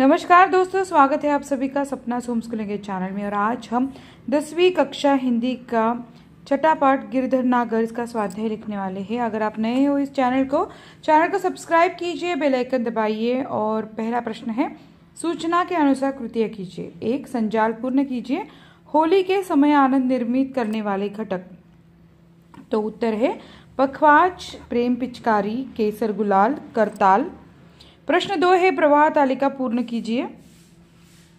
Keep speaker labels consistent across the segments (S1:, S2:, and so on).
S1: नमस्कार दोस्तों स्वागत है आप सभी का सपना सोम स्कूलिंग चैनल में और आज हम दसवीं कक्षा हिंदी का छठा पाठ गिरधर नागर इसका स्वाध्याय लिखने वाले हैं अगर आप नए हो इस चैनल को चैनल को सब्सक्राइब कीजिए बेल आइकन दबाइए और पहला प्रश्न है सूचना के अनुसार कृतियाँ कीजिए एक संजाल पूर्ण कीजिए होली के समय आनंद निर्मित करने वाले घटक तो उत्तर है पखवाज प्रेम पिचकारी केसर गुलाल करताल प्रश्न दो है प्रवाह तालिका पूर्ण कीजिए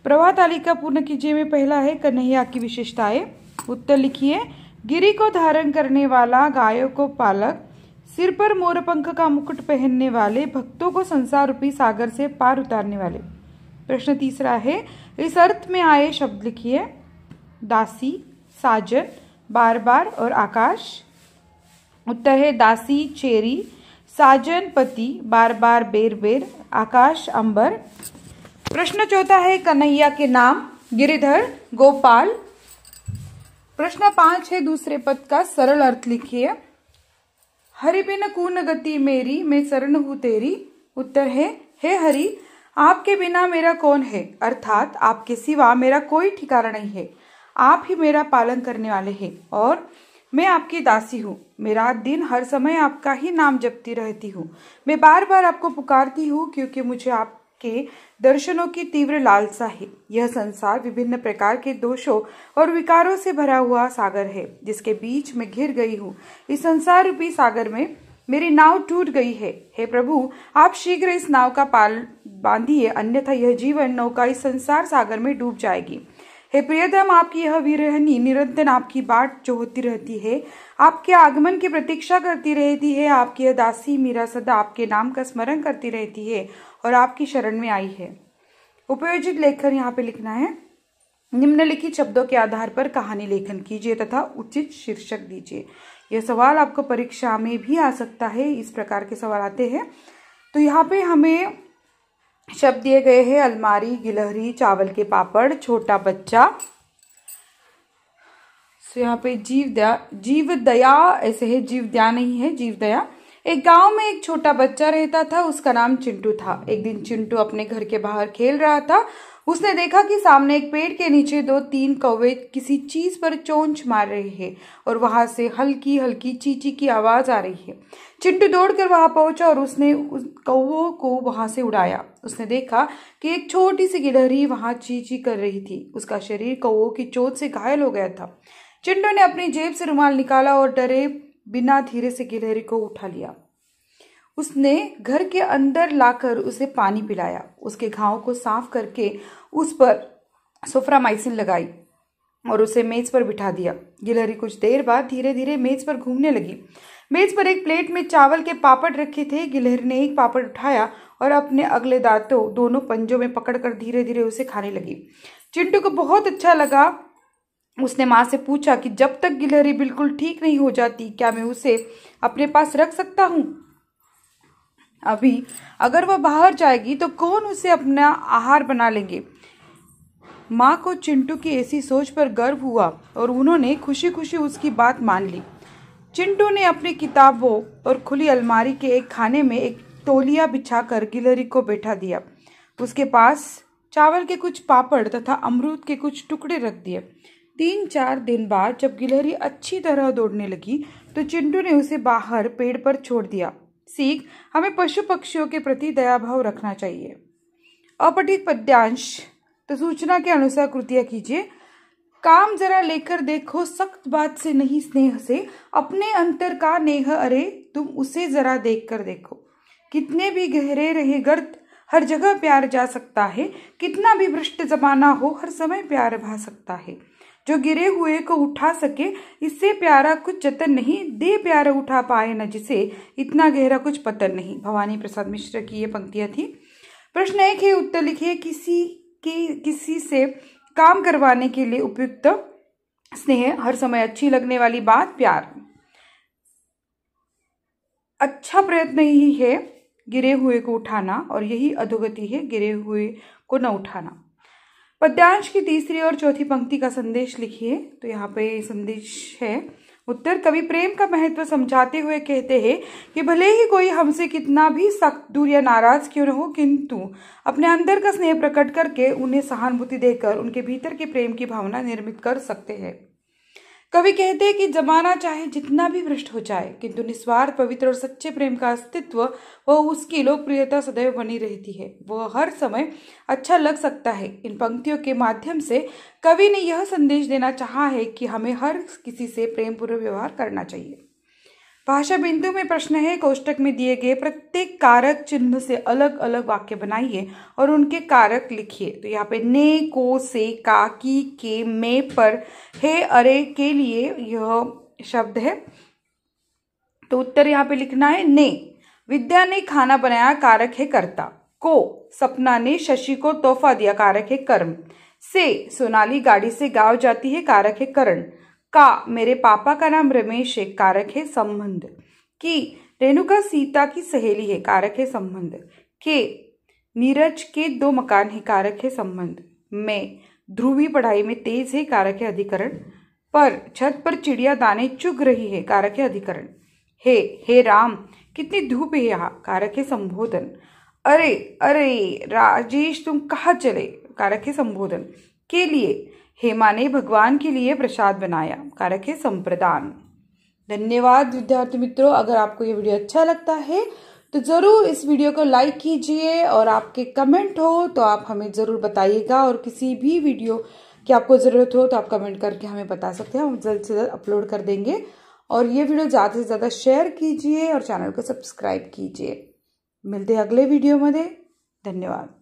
S1: प्रवाह तालिका पूर्ण कीजिए में पहला है कन्हैया की विशेषताएं उत्तर लिखिए गिरी को धारण करने वाला गायों को पालक सिर पर मोरपंख का मुकुट पहनने वाले भक्तों को संसार रूपी सागर से पार उतारने वाले प्रश्न तीसरा है इस अर्थ में आए शब्द लिखिए दासी साजन बार बार और आकाश उत्तर है दासी चेरी साजन पति बार बार बेर बेर आकाश अंबर प्रश्न चौथा है कन्हैया के नाम गिरिधर गोपाल प्रश्न पांच है दूसरे पद का सरल अर्थ लिखिए हरि बिन कून गति मेरी मैं शरण हूँ तेरी उत्तर है हे हरि आपके बिना मेरा कौन है अर्थात आपके सिवा मेरा कोई ठिकाना नहीं है आप ही मेरा पालन करने वाले हैं और मैं आपकी दासी हूँ मैं रात दिन हर समय आपका ही नाम जपती रहती हूँ मैं बार बार आपको पुकारती हूँ क्योंकि मुझे आपके दर्शनों की तीव्र लालसा है यह संसार विभिन्न प्रकार के दोषों और विकारों से भरा हुआ सागर है जिसके बीच में घिर गई हूँ इस संसार रूपी सागर में मेरी नाव टूट गई है हे प्रभु आप शीघ्र इस नाव का पाल बांधिए अन्यथा यह जीवन नौका इस संसार सागर में डूब जाएगी हे प्रियतम आपकी यह विरहनी निरंतर आपकी बाट जो होती रहती है आपके आगमन की प्रतीक्षा करती रहती है आपकी यह दासी मीरा सदा आपके नाम का स्मरण करती रहती है और आपकी शरण में आई है उपयोजित लेखन यहाँ पे लिखना है निम्नलिखित शब्दों के आधार पर कहानी लेखन कीजिए तथा उचित शीर्षक दीजिए यह सवाल आपको परीक्षा में भी आ सकता है इस प्रकार के सवाल आते हैं तो यहाँ पे हमें शब्द दिए गए हैं अलमारी गिलहरी चावल के पापड़ छोटा बच्चा सो यहाँ पे जीव दया जीव दया ऐसे है जीव दया नहीं है जीव दया एक गांव में एक छोटा बच्चा रहता था उसका नाम चिंटू था एक दिन चिंटू अपने घर के बाहर खेल रहा था उसने देखा कि सामने एक पेड़ के नीचे दो तीन कौवे किसी चीज पर चोंच मार रहे हैं और वहां से हल्की हल्की चीची की आवाज आ रही है चिंटू दौड़कर वहां पहुंचा और उसने उस कौवों को वहां से उड़ाया उसने देखा कि एक छोटी सी गिलहरी वहां चीची कर रही थी उसका शरीर कौवों की चोट से घायल हो गया था चिंटू ने अपनी जेब से रुमाल निकाला और डरे बिना धीरे से गिलहरी को उठा लिया उसने घर के अंदर लाकर उसे पानी पिलाया उसके घाव को साफ करके उस पर सोफ्रामाइसिन लगाई और उसे मेज पर बिठा दिया गिलहरी कुछ देर बाद धीरे धीरे मेज पर घूमने लगी मेज पर एक प्लेट में चावल के पापड़ रखे थे गिलहरी ने एक पापड़ उठाया और अपने अगले दांतों दोनों पंजों में पकड़कर धीरे धीरे उसे खाने लगी चिंटू को बहुत अच्छा लगा उसने माँ से पूछा कि जब तक गिलहरी बिल्कुल ठीक नहीं हो जाती क्या मैं उसे अपने पास रख सकता हूँ अभी अगर वह बाहर जाएगी तो कौन उसे अपना आहार बना लेंगे माँ को चिंटू की ऐसी सोच पर गर्व हुआ और उन्होंने खुशी खुशी उसकी बात मान ली चिंटू ने अपनी किताबों और खुली अलमारी के एक खाने में एक तोलिया बिछा कर गिलहरी को बैठा दिया उसके पास चावल के कुछ पापड़ तथा अमरूद के कुछ टुकड़े रख दिए तीन चार दिन बाद जब गिलहरी अच्छी तरह दौड़ने लगी तो चिंटू ने उसे बाहर पेड़ पर छोड़ दिया सीख हमें पशु पक्षियों के प्रति दया भाव रखना चाहिए अपठित पद्यांश तो सूचना के अनुसार कृतियाँ कीजिए काम जरा लेकर देखो सख्त बात से नहीं स्नेह से अपने अंतर का नेह अरे तुम उसे जरा देख कर देखो कितने भी गहरे रहे गर्द हर जगह प्यार जा सकता है कितना भी भ्रष्ट जमाना हो हर समय प्यार भा सकता है जो गिरे हुए को उठा सके इससे प्यारा कुछ जतन नहीं दे प्यारा उठा पाए न जिसे इतना गहरा कुछ पतन नहीं भवानी प्रसाद मिश्र की ये पंक्तियाँ थी प्रश्न एक है उत्तर लिखिए किसी के किसी से काम करवाने के लिए उपयुक्त स्नेह हर समय अच्छी लगने वाली बात प्यार अच्छा प्रयत्न ही है गिरे हुए को उठाना और यही अधोगति है गिरे हुए को न उठाना पद्यांश की तीसरी और चौथी पंक्ति का संदेश लिखिए तो यहाँ पे संदेश है उत्तर कवि प्रेम का महत्व समझाते हुए कहते हैं कि भले ही कोई हमसे कितना भी सख्त दूर या नाराज क्यों न हो किंतु अपने अंदर का स्नेह प्रकट करके उन्हें सहानुभूति देकर उनके भीतर के प्रेम की भावना निर्मित कर सकते हैं कवि कहते हैं कि जमाना चाहे जितना भी भ्रष्ट हो जाए किंतु निस्वार्थ पवित्र और सच्चे प्रेम का अस्तित्व व उसकी लोकप्रियता सदैव बनी रहती है वह हर समय अच्छा लग सकता है इन पंक्तियों के माध्यम से कवि ने यह संदेश देना चाहा है कि हमें हर किसी से प्रेमपूर्वक व्यवहार करना चाहिए भाषा बिंदु में प्रश्न है कोष्टक में दिए गए प्रत्येक कारक चिन्ह से अलग अलग वाक्य बनाइए और उनके कारक लिखिए तो यहाँ पे ने को से का की के मे पर हे अरे के लिए यह शब्द है तो उत्तर यहाँ पे लिखना है ने विद्या ने खाना बनाया कारक है कर्ता को सपना ने शशि को तोहफा दिया कारक है कर्म से सोनाली गाड़ी से गांव जाती है कारक है करण का मेरे पापा का नाम रमेश है कारक है संबंध की रेणुका सीता की सहेली है कारक है संबंध के नीरज के दो मकान है कारक है संबंध में ध्रुवी पढ़ाई में तेज है कारक है अधिकरण पर छत पर चिड़िया दाने चुग रही है कारक है अधिकरण हे हे राम कितनी धूप है यहाँ कारक है संबोधन अरे अरे राजेश तुम कहाँ चले कारक है संबोधन के लिए हेमा ने भगवान के लिए प्रसाद बनाया कारक है संप्रदान धन्यवाद विद्यार्थी मित्रों अगर आपको ये वीडियो अच्छा लगता है तो ज़रूर इस वीडियो को लाइक कीजिए और आपके कमेंट हो तो आप हमें ज़रूर बताइएगा और किसी भी वीडियो की आपको ज़रूरत हो तो आप कमेंट करके हमें बता सकते हैं हम जल्द से जल्द अपलोड कर देंगे और ये वीडियो ज़्यादा से ज़्यादा शेयर कीजिए और चैनल को सब्सक्राइब कीजिए मिलते हैं अगले वीडियो में धन्यवाद